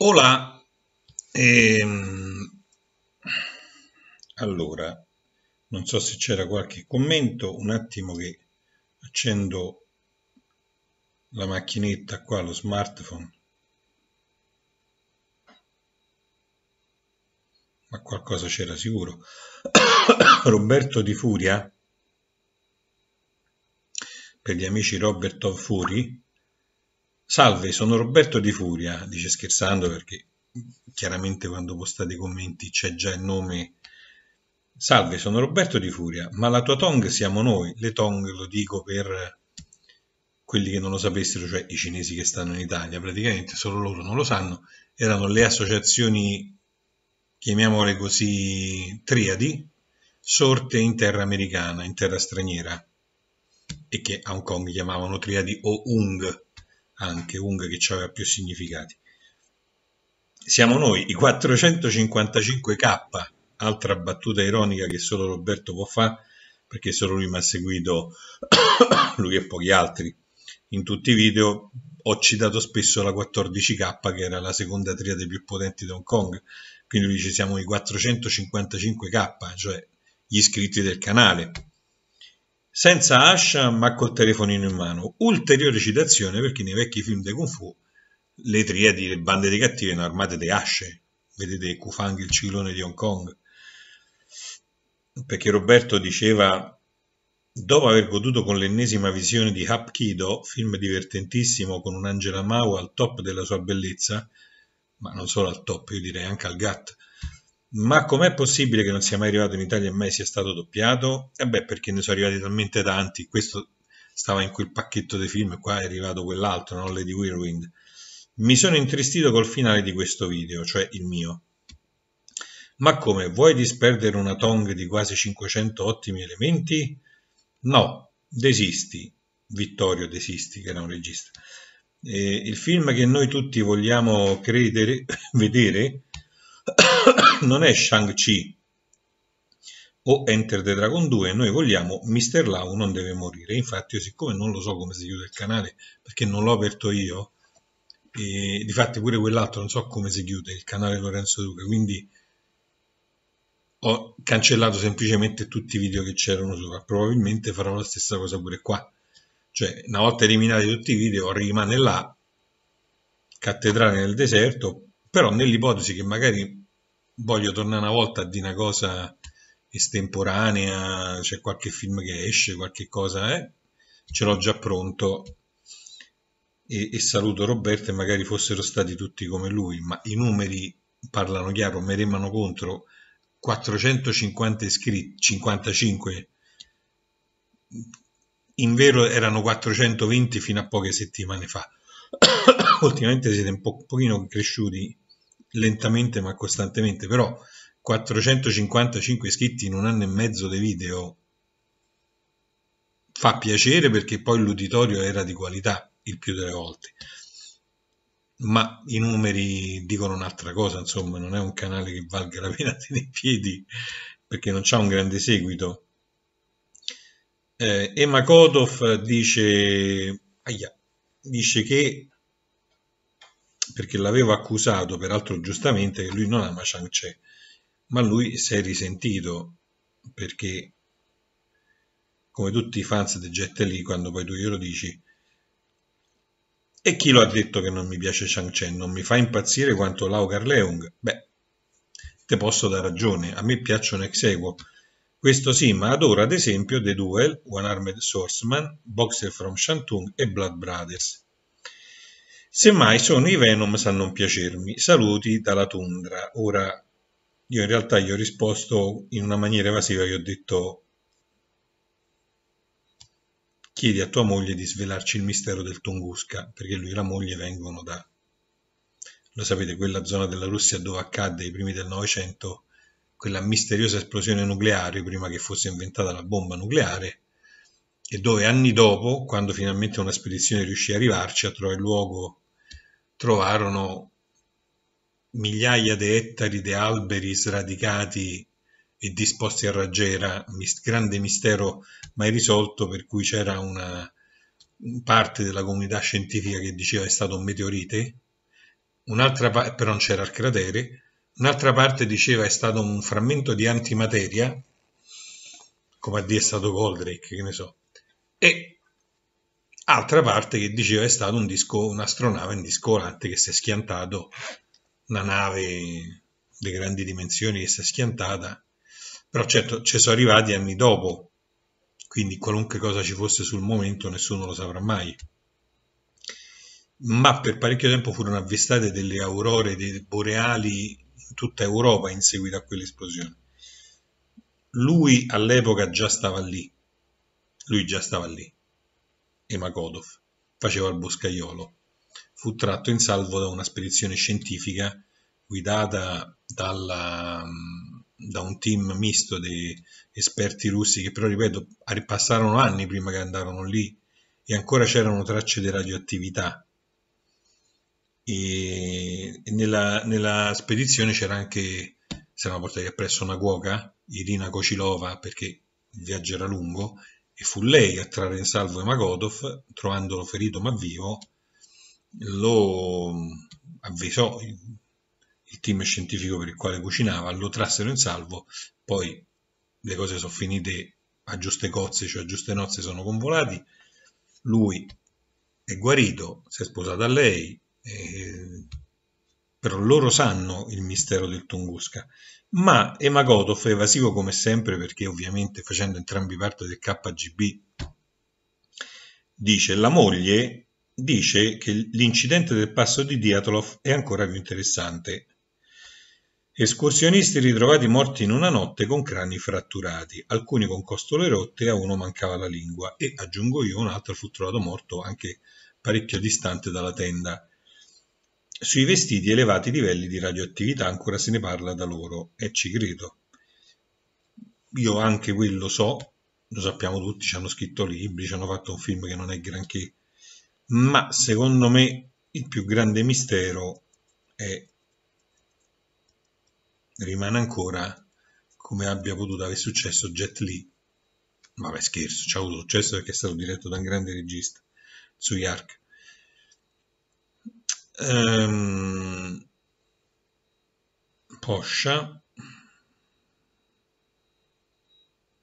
Olà, ehm, allora, non so se c'era qualche commento, un attimo che accendo la macchinetta qua, lo smartphone. Ma qualcosa c'era sicuro. Roberto Di Furia, per gli amici Robert of Furia, Salve, sono Roberto Di Furia, dice scherzando perché chiaramente quando postate i commenti c'è già il nome. Salve, sono Roberto Di Furia, ma la tua tong siamo noi, le tong lo dico per quelli che non lo sapessero, cioè i cinesi che stanno in Italia, praticamente solo loro non lo sanno, erano le associazioni, chiamiamole così, triadi, sorte in terra americana, in terra straniera, e che a Hong Kong chiamavano triadi o Ung, anche Ungari ci aveva più significati. Siamo noi, i 455k, altra battuta ironica che solo Roberto può fare, perché solo lui mi ha seguito, lui e pochi altri, in tutti i video. Ho citato spesso la 14K, che era la seconda triade più potenti di Hong Kong, quindi lui ci siamo i 455k, cioè gli iscritti del canale senza ascia ma col telefonino in mano. Ulteriore citazione perché nei vecchi film di Kung Fu le triadi, le bande dei cattivi erano armate di asce. Vedete Kufang, il ciclone di Hong Kong. Perché Roberto diceva Dopo aver goduto con l'ennesima visione di Hapkido, film divertentissimo con un'Angela Mao al top della sua bellezza, ma non solo al top, io direi anche al GATT, ma com'è possibile che non sia mai arrivato in Italia e mai sia stato doppiato? E eh beh, perché ne sono arrivati talmente tanti. Questo stava in quel pacchetto di film, qua è arrivato quell'altro, non Lady Whirlwind. Mi sono intristito col finale di questo video, cioè il mio. Ma come, vuoi disperdere una tong di quasi 500 ottimi elementi? No, desisti. Vittorio Desisti, che era un regista. E eh, il film che noi tutti vogliamo credere, vedere non è Shang-Chi o Enter the Dragon 2 noi vogliamo Mister Lau non deve morire infatti io siccome non lo so come si chiude il canale perché non l'ho aperto io e difatti pure quell'altro non so come si chiude il canale Lorenzo Duca quindi ho cancellato semplicemente tutti i video che c'erano sopra probabilmente farò la stessa cosa pure qua cioè una volta eliminati tutti i video rimane là cattedrale nel deserto però nell'ipotesi che magari voglio tornare una volta a dire una cosa estemporanea, c'è qualche film che esce, qualche cosa, eh? ce l'ho già pronto e, e, saluto Roberto e magari fossero stati tutti come lui, ma i numeri parlano chiaro, mi remano contro 450 iscritti, 55 in vero erano 420 fino a poche settimane fa. Ultimamente siete un po', pochino cresciuti lentamente ma costantemente, però 455 iscritti in un anno e mezzo di video fa piacere perché poi l'uditorio era di qualità il più delle volte. Ma i numeri dicono un'altra cosa, insomma, non è un canale che valga la pena tenere in piedi perché non c'ha un grande seguito. Eh, Ema Kotov dice, aia, dice che perché l'aveva accusato, peraltro giustamente, che lui non ama Shang-Chi, ma lui si è risentito perché, come tutti i fans di Jet Li, quando poi tu glielo dici, e chi lo ha detto che non mi piace Shang-Chi? Non mi fa impazzire quanto Lao Carleung? Beh, te posso dare ragione, a me piacciono ex equo. Questo sì, ma adoro ad esempio The Duel, One Armed Swordsman, Boxer from Shantung e Blood Brothers. Semmai sono i Venoms a non piacermi. Saluti dalla tundra. Ora, io in realtà gli ho risposto in una maniera evasiva, gli ho detto chiedi a tua moglie di svelarci il mistero del Tunguska, perché lui e la moglie vengono da, lo sapete, quella zona della Russia dove accadde ai primi del Novecento quella misteriosa esplosione nucleare prima che fosse inventata la bomba nucleare e dove anni dopo, quando finalmente una spedizione riuscì ad arrivarci, a trovare il luogo trovarono migliaia di ettari di alberi sradicati e disposti a raggiera, grande mistero mai risolto per cui c'era una parte della comunità scientifica che diceva è stato un meteorite, un'altra parte, però non c'era il cratere, un'altra parte diceva è stato un frammento di antimateria, come a dire è stato Goldrake, che ne so, e altra parte che diceva è stato un disco, un'astronave in disco volante che si è schiantato, una nave di grandi dimensioni che si è schiantata, però certo ci sono arrivati anni dopo, quindi qualunque cosa ci fosse sul momento nessuno lo saprà mai. Ma per parecchio tempo furono avvistate delle aurore dei boreali in tutta Europa in seguito a quell'esplosione. Lui all'epoca già stava lì, lui già stava lì. E Makodov faceva il boscaiolo. Fu tratto in salvo da una spedizione scientifica guidata dalla, mm, da un team misto di esperti russi che però, ripeto, passarono anni prima che andarono lì e ancora c'erano tracce di radioattività. E nella, nella spedizione c'era anche, si erano portati appresso una cuoca, Irina Kocilova, perché il viaggio era lungo, e fu lei a trarre in salvo Emagodov, trovandolo ferito ma vivo, lo mm, avvisò il team scientifico per il quale cucinava, lo trassero in salvo, poi le cose sono finite a giuste cozze, cioè a giuste nozze sono convolati, lui è guarito, si è sposato a lei, però loro sanno il mistero del Tunguska. Ma Emagodov, evasivo come sempre, perché ovviamente facendo entrambi parte del KGB, dice la moglie dice che l'incidente del passo di Diatlov è ancora più interessante. Escursionisti ritrovati morti in una notte con crani fratturati, alcuni con costole rotte e a uno mancava la lingua e aggiungo io un altro fu trovato morto anche parecchio distante dalla tenda. Sui vestiti elevati livelli di radioattività ancora se ne parla da loro e ci credo. Io anche quello so, lo sappiamo tutti, ci hanno scritto libri, ci hanno fatto un film che non è granché, ma secondo me il più grande mistero è rimane ancora come abbia potuto aver successo Jet Li. Vabbè scherzo, ci ha avuto successo perché è stato diretto da un grande regista, su Yark ehm, poscia,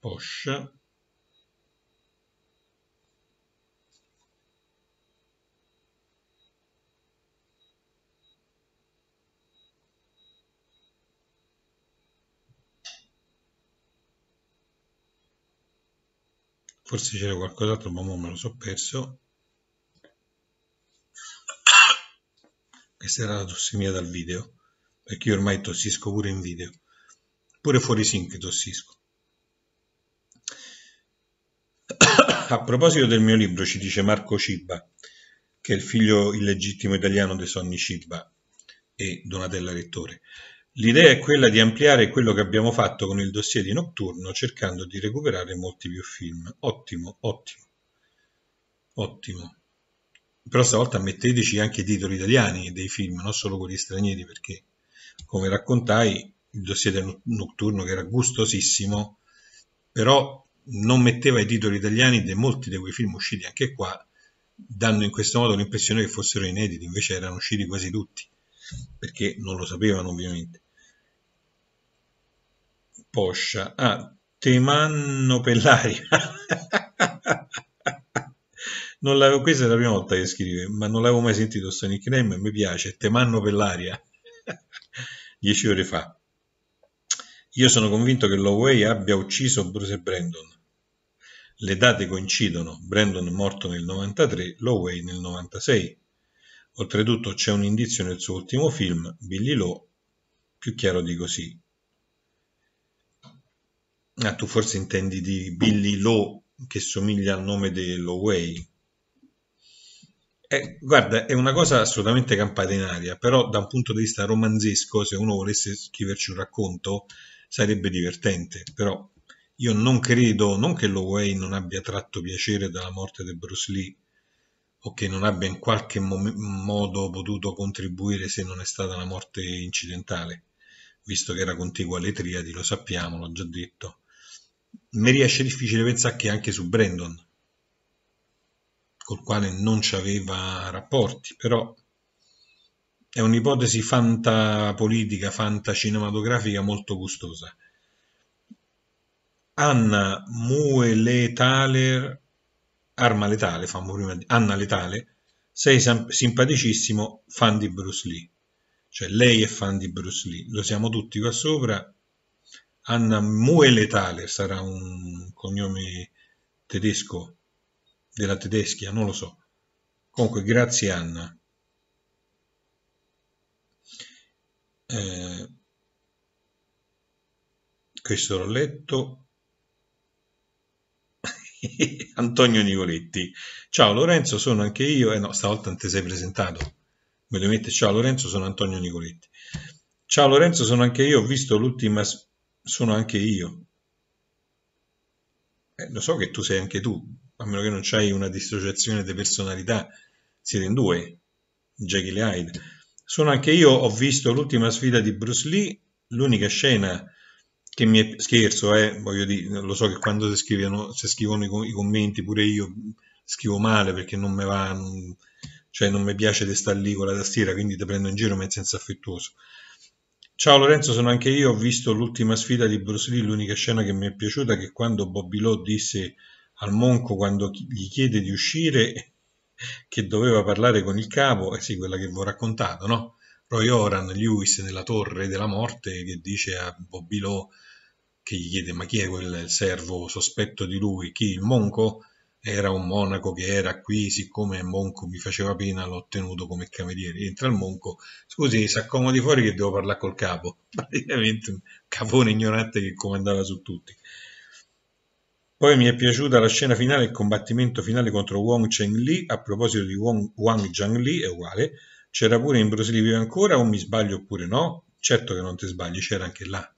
poscia, forse c'era qualcos'altro ma me lo so perso Questa era la tossemia dal video, perché io ormai tossisco pure in video, pure fuori sync tossisco. A proposito del mio libro, ci dice Marco Ciba, che è il figlio illegittimo italiano di Sonny Ciba e Donatella Rettore. L'idea è quella di ampliare quello che abbiamo fatto con il dossier di Notturno, cercando di recuperare molti più film. Ottimo, ottimo, ottimo però stavolta metteteci anche i titoli italiani dei film, non solo quelli stranieri, perché come raccontai il dossier del notturno che era gustosissimo, però non metteva i titoli italiani di molti di quei film usciti anche qua, dando in questo modo l'impressione che fossero inediti, invece erano usciti quasi tutti, perché non lo sapevano ovviamente. Poscia, ah, Temanno Pellaria. non l'avevo, questa è la prima volta che scrive, ma non l'avevo mai sentito questo nickname, mi piace, te Temanno per l'aria, dieci ore fa. Io sono convinto che Lowey abbia ucciso Bruce e Brandon. Le date coincidono, Brandon morto nel 93, Lowey nel 96. Oltretutto c'è un indizio nel suo ultimo film, Billy Lowe, più chiaro di così. Ah, tu forse intendi di Billy Lowe che somiglia al nome di Lowey, eh, guarda, è una cosa assolutamente campata in aria, però da un punto di vista romanzesco, se uno volesse scriverci un racconto, sarebbe divertente, però io non credo, non che Lo Wei non abbia tratto piacere dalla morte di Bruce Lee o che non abbia in qualche mo- modo potuto contribuire se non è stata una morte incidentale, visto che era contigua alle triadi, lo sappiamo, l'ho già detto. Mi riesce difficile pensare che anche su Brandon, col quale non ci aveva rapporti, però è un'ipotesi fantapolitica, fantacinematografica molto gustosa. Anna Mue Letale, Arma Letale, fammo prima di, Anna Letale, sei simpaticissimo fan di Bruce Lee. Cioè lei è fan di Bruce Lee, lo siamo tutti qua sopra. Anna Mue Letale sarà un cognome tedesco della Tedeschia, non lo so. Comunque, grazie Anna. Eh, questo l'ho letto. Antonio Nicoletti. Ciao Lorenzo, sono anche io. Eh no, stavolta non ti sei presentato. Me lo mette. Ciao Lorenzo, sono Antonio Nicoletti. Ciao Lorenzo, sono anche io. Ho visto l'ultima. Sono anche io. Eh, lo so che tu sei anche tu a meno che non c'hai una dissociazione di personalità, siete in due, Jekyll e Hyde. Sono anche io, ho visto l'ultima sfida di Bruce Lee, l'unica scena che mi è scherzo, eh, voglio dire, lo so che quando si scrivono, si scrivono i, i, commenti pure io scrivo male perché non mi va, non, cioè non mi piace di stare lì con la tastiera, quindi ti prendo in giro ma in senso affettuoso. Ciao Lorenzo, sono anche io, ho visto l'ultima sfida di Bruce Lee, l'unica scena che mi è piaciuta è che quando Bobby Lowe disse al monco quando gli chiede di uscire che doveva parlare con il capo, eh sì, quella che vi ho raccontato, no? Roy Oran, Lewis nella torre della morte che dice a Bobby Lowe che gli chiede ma chi è quel servo sospetto di lui, chi il monco? Era un monaco che era qui, siccome il monco mi faceva pena l'ho tenuto come cameriere. Entra il monco, scusi, si accomodi fuori che devo parlare col capo. Praticamente un capone ignorante che comandava su tutti. Poi mi è piaciuta la scena finale, il combattimento finale contro Wong Cheng Li, a proposito di Wong, Wang Zhang Li, è uguale, c'era pure in Bruce Vive Ancora, o mi sbaglio oppure no, certo che non ti sbagli, c'era anche là.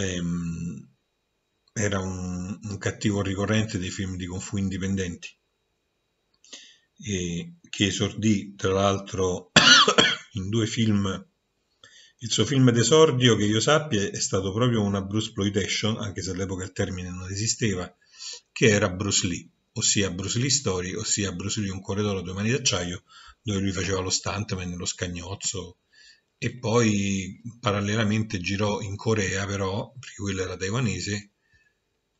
Ehm, era un, un, cattivo ricorrente dei film di Kung Fu indipendenti, e, che esordì tra l'altro in due film il suo film d'esordio, che io sappia, è stato proprio una Bruce Ploitation, anche se all'epoca il termine non esisteva, che era Bruce Lee, ossia Bruce Lee Story, ossia Bruce Lee un cuore d'oro, due mani d'acciaio, dove lui faceva lo stuntman, lo scagnozzo, e poi parallelamente girò in Corea però, perché quella era taiwanese,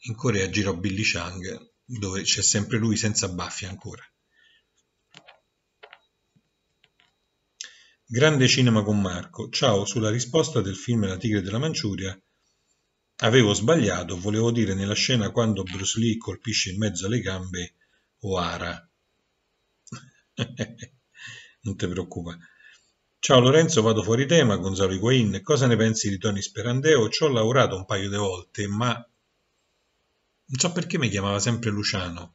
in Corea girò Billy Chang, dove c'è sempre lui senza baffi ancora. Grande cinema con Marco. Ciao, sulla risposta del film La tigre della Manciuria. Avevo sbagliato, volevo dire nella scena quando Bruce Lee colpisce in mezzo alle gambe O'Hara. non ti preoccupa. Ciao Lorenzo, vado fuori tema, Gonzalo Higuain. Cosa ne pensi di Tony Sperandeo? Ci ho lavorato un paio di volte, ma non so perché mi chiamava sempre Luciano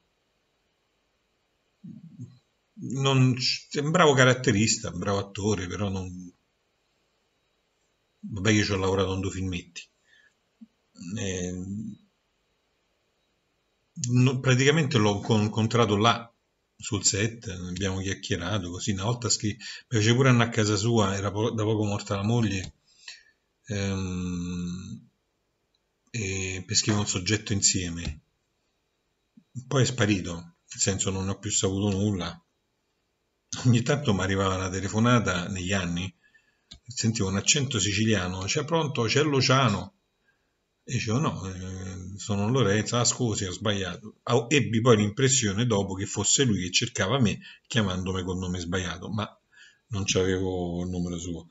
non, è un bravo caratterista, un bravo attore, però non... Vabbè io ci ho lavorato in due filmetti. Eh, no, praticamente l'ho incontrato là, sul set, abbiamo chiacchierato così, una volta scri- mi fece pure andare a casa sua, era po- da poco morta la moglie, ehm, e per scrivere un soggetto insieme. Poi è sparito, nel senso non ho più saputo nulla ogni tanto mi arrivava una telefonata negli anni, sentivo un accento siciliano, c'è pronto, c'è Luciano. E dicevo no, eh, sono Lorenzo, ah scusi ho sbagliato. Ebbi poi l'impressione dopo che fosse lui che cercava me chiamandomi col nome sbagliato, ma non c'avevo il numero suo.